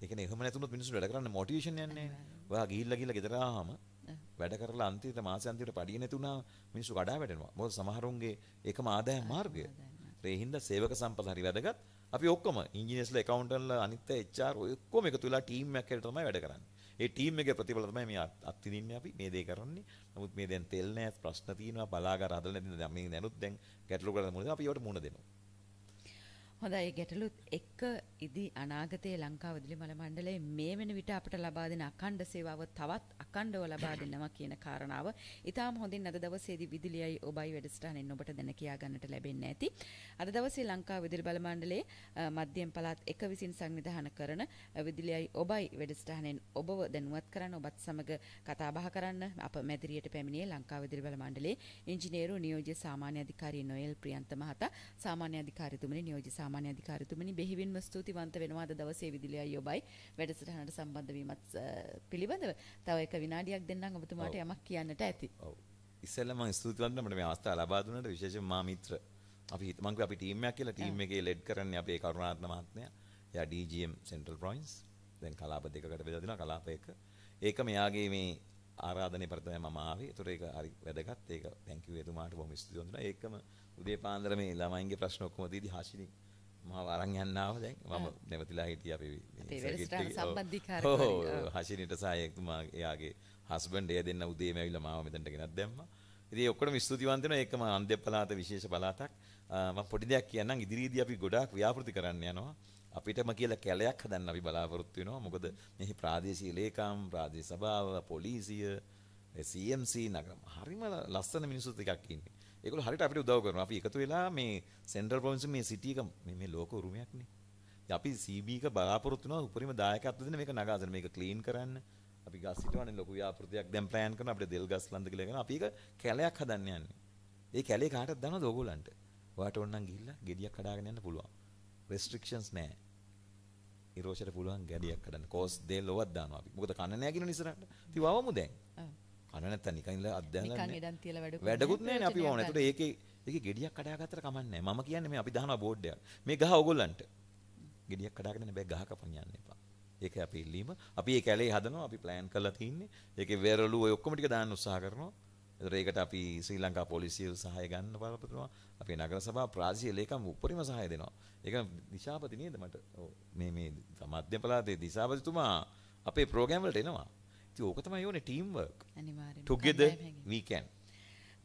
ඒ කියන්නේ එහෙම නැතුනොත් මිනිස්සු වැඩ කරන්න මොටිවේෂන් යන්නේ නැහැ. ඔයා ගිහිල්ලා ගිහිල්ලා ගෙදර ආවම වැඩ කරලා අන්තිමට මාසෙ අන්තිමට පඩිය නැතුණා මිනිස්සු කඩා වැටෙනවා. මොකද සමහරුන්ගේ ඒකම ආදායම් මාර්ගය. ඒ හින්දා සේවක සම්පත හරි වැදගත්. අපි ඔක්කොම ඉංජිනේස්ලා ඇකවුන්ටන්ට්ලා අනිත් HR ඔක්කොම එකතු වෙලා ටීම් එකක් හැටියට තමයි වැඩ කරන්නේ. ඒ ටීම් එකේ ප්‍රතිඵල තමයි මේ අත්විඳින්නේ අපි මේ දේ කරන්නේ. නමුත් මේ දැන් තෙල් නැහැ ප්‍රශ්න තියෙනවා බලාගාර හදලා නැතිනම් දැන් මේ දැනුත් දැන් ගැටලු කරලා මොනවද අපි ඒවට මුහුණ දෙනවා. හොඳයි ගැටලුත් එක්ක ඉදි අනාගතයේ ලංකාව දිලි මල මණ්ඩලයේ මේ වෙන විට අපට ලබා දෙන අඛණ්ඩ සේවාව තවත් අඛණ්ඩව ලබා දෙන්නවා කියන කාරණාව ඉතාම හොඳින් අද දවසේදී විදුලියයි ඔබයි වැඩසටහනෙන් ඔබට දැන කියා ගන්නට ලැබෙන්නේ ඇති. අද දවසේ ලංකා විදුලි බල මණ්ඩලයේ මධ්‍යම පළාත් එක විසින් සංවිධානය කරන විදුලියයි ඔබයි වැඩසටහනෙන් ඔබව දැනුවත් කරන්න ඔබත් සමග කතා බහ කරන්න අප මැදිරියට පැමිණියේ ලංකාව විදුලි බල මණ්ඩලයේ ඉංජිනේරු නියෝජ්‍ය සාමාන්‍ය අධිකාරී නොයල් ප්‍රියන්ත මහතා සාමාන්‍ය අධිකාරීතුමනි නියෝජ්‍ය සාමාන්‍ය අධිකාරීතුමනි බෙහෙවින්ම ස්තුති ශක්තිවන්ත වෙනවාද දවසේ විදුලි අයියෝබයි වැඩසටහනට සම්බන්ධ වීමත් පිළිබඳව තව එක විනාඩියක් දෙන්නම් ඔබතුමාට යමක් කියන්නට ඇති. ඔව්. ඉස්සෙල්ලා මම ස්තුති කරන්න මට මේ අවස්ථාව ලබා දුන්නට විශේෂයෙන් මා මිත්‍ර අපි හිතමු අපි ටීම් එකක් කියලා ටීම් එකේ ලෙඩ් කරන්නේ අපේ කරුණාරත්න මහත්මයා. එයා DGM Central Province. දැන් කලාප දෙකකට බෙදලා දෙනවා කලාප එක. ඒක මෙයාගේ මේ ආරාධනය පරිතමයි මම ආවේ. ඒතර ඒක හරි වැදගත්. ඒක thank you එතුමාට බොහොම ස්තුතියි වන්දනා. ඒකම උදේ පාන්දර මේ ළමයින්ගේ ප්‍රශ්න ඔක්කොම දීදී හාෂිනී මාව අරන් යන්න ආව දැන් මම නැවතිලා හිටියේ අපි අපේ වැඩසටහන සම්බන්ධීකාරකවරයා. ඔව් හෂිනිට සහායකතුමා එයාගේ හස්බන්ඩ් එය දෙන්න උදේම ඇවිල්ලා මාව මෙතනට ගෙනත් දැම්මා. ඉතින් ඔක්කොටම ස්තුතිවන්ත වෙනවා ඒක මම අන්දේ පළාත විශේෂ පළාතක්. මම පොඩි දෙයක් කියන්නම් ඉදිරියේදී අපි ගොඩාක් ව්‍යාපෘති කරන්න යනවා. අපිටම කියලා කැලයක් හදන්න අපි බලාපොරොත්තු වෙනවා. මොකද මෙහි ප්‍රාදේශීය ලේකම්, ප්‍රාදේශීය සභාව, පොලිසිය, CMC නගර හරිම ලස්සන මිනිස්සු ටිකක් ඉන්නේ. ඒගොල්ලෝ හරියට අපිට උදව් කරනවා. අපි එකතු වෙලා මේ සෙන්ට්‍රල් ප්‍රොවින්ස් මේ සිටි එක මේ මේ ලෝක උරුමයක්නේ. අපි CB එක බලාපොරොත්තු වෙනවා උපරිම දායකත්ව දෙන්න මේක නගා දෙන්න මේක ක්ලීන් කරන්න. අපි ගස් හිටවන්නේ ලොකු ව්‍යාපෘතියක් දැන් ප්ලෑන් කරන අපිට දෙල් ගස් ලන්ද කියලා කරන අපි ඒක කැලයක් හදන්න යන්නේ. ඒ කැලේ කාටද දානවද ඕගොල්ලන්ට? ඔයාට ඕනනම් ගිහිල්ලා ගෙඩියක් කඩාගෙන යන්න පුළුවන්. රෙස්ට්‍රික්ෂන්ස් නැහැ. ඉරෝෂයට පුළුවන් ගැඩියක් කඩන්න. කෝස් දෙල් ඕවත් දානවා අපි. මොකද කන්න නැහැ කියන නිසාරට. ඉතින් වවමු දැන්. අන නැත්තම් නිකන් ඉඳලා අධ්‍යයනලා නිකන් ඉඳන් තියලා වැඩකුත් වැඩකුත් නැහැ නේ අපි ඕන. ඒතකොට ඒකේ ඒකේ gediyak කඩාගත්තට කමන්නේ නැහැ. මම කියන්නේ මේ අපි දානවා බෝඩ් එකක්. මේ ගහ ඕගොල්ලන්ට. gediyak කඩාගෙන නෑ බෑ ගහ කපන්න යන්න එපා. ඒක අපේ ඉල්ලීම. අපි ඒ කැලේ හදනවා. අපි plan කරලා තින්නේ. ඒකේ වෙරළු ඔය ඔක්කොම ටික දාන්න උත්සාහ කරනවා. ඒතර ඒකට අපි ශ්‍රී ලංකා පොලිසිය සහාය ගන්න බලාපොරොත්තුනවා. අපේ නගර සභා ප්‍රාදේශීය ලේකම් උපරිම සහාය දෙනවා. ඒක දිශාපති නේද මට? ඔව්. මේ මේ මධ්‍ය පළාතේ දිශාපතිතුමා අපේ ප්‍රෝග්‍රෑම් වලට එනවා. ඕක තමයි ඕනේ team work together we can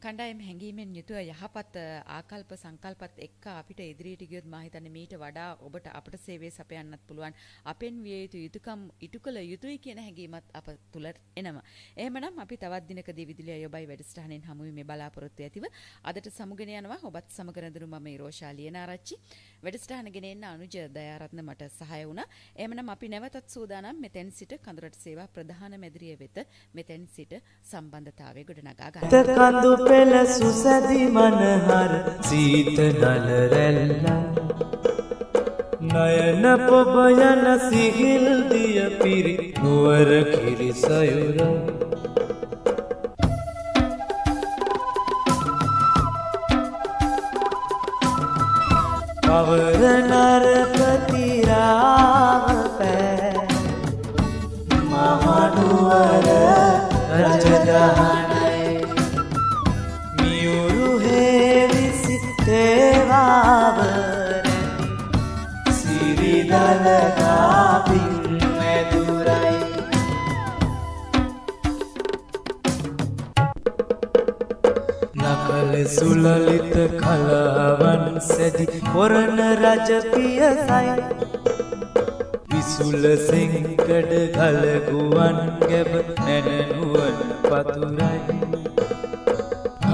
කණ්ඩායම් හැඟීමෙන් යුතුව යහපත් ආකල්ප සංකල්පත් එක්ක අපිට ඉදිරියට ගියොත් මා හිතන්නේ මීට වඩා ඔබට අපට සේවය සපයන්නත් පුළුවන් අපෙන් විය යුතු යුතුයකම් ඉටු කළ යුතුයි කියන හැඟීමත් අප තුල එනවා. එහෙමනම් අපි තවත් දිනකදී විදුලිය යොබයි වැඩසටහනෙන් හමු වීමේ බලාපොරොත්තු ඇතිව අදට සමුගෙන යනවා ඔබත් සමග රැඳුණු මම රෝෂා ලියනාරච්චි. වැඩසටහන ගෙන එන්න අනුජ දයාරත්න මට සහාය වුණා. එහෙමනම් අපි නැවතත් සූදානම් මෙතෙන් සිට කඳුරට සේවා ප්‍රධාන මැදිරිය වෙත මෙතෙන් සිට සම්බන්ධතාවය ගොඩනගා ගන්න. පෙළ සුසැදි මනහර සීත දල රැල්ලා නයන පොබ යන සිහිල් දිය පිරි නුවර කිරිසයුරා කවර නරපතිරාව පෑ මහනුවර රජදහන සුලලිත කලාවන් සැදි කොරන රජපිය සයි විසුල සිංකඩ ගලගුවන් ගැබ නැනනුවන් පතුරයි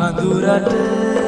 හඳුරට